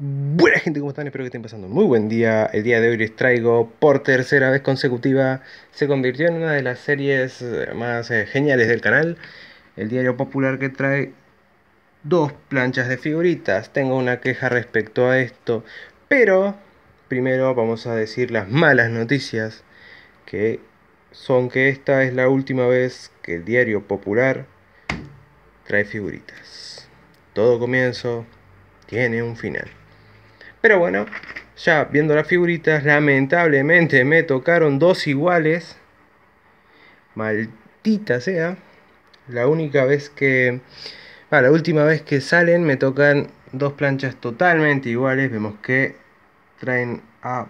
Buena gente, ¿cómo están? Espero que estén pasando un muy buen día. El día de hoy les traigo por tercera vez consecutiva. Se convirtió en una de las series eh, más eh, geniales del canal. El diario popular que trae dos planchas de figuritas. Tengo una queja respecto a esto. Pero primero vamos a decir las malas noticias. Que son que esta es la última vez que el diario popular trae figuritas. Todo comienzo tiene un final. Pero bueno, ya viendo las figuritas, lamentablemente me tocaron dos iguales. Maldita sea. La única vez que... la última vez que salen me tocan dos planchas totalmente iguales. Vemos que traen a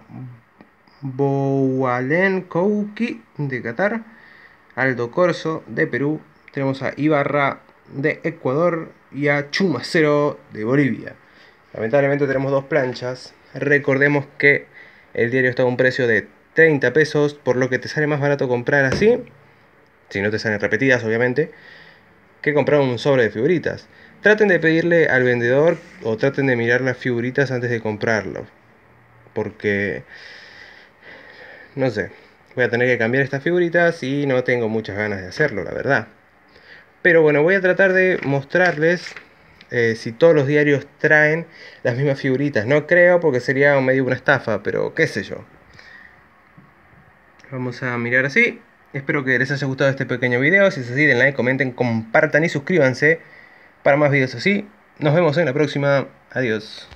Boualen Kouki de Qatar, Aldo Corso de Perú, tenemos a Ibarra de Ecuador y a Chumacero de Bolivia. Lamentablemente tenemos dos planchas. Recordemos que el diario está a un precio de 30 pesos, por lo que te sale más barato comprar así, si no te salen repetidas obviamente, que comprar un sobre de figuritas. Traten de pedirle al vendedor o traten de mirar las figuritas antes de comprarlo. Porque, no sé, voy a tener que cambiar estas figuritas y no tengo muchas ganas de hacerlo, la verdad. Pero bueno, voy a tratar de mostrarles eh, si todos los diarios traen las mismas figuritas. No creo porque sería medio una estafa, pero qué sé yo. Vamos a mirar así. Espero que les haya gustado este pequeño video. Si es así, den like, comenten, compartan y suscríbanse para más videos así. Nos vemos en la próxima. Adiós.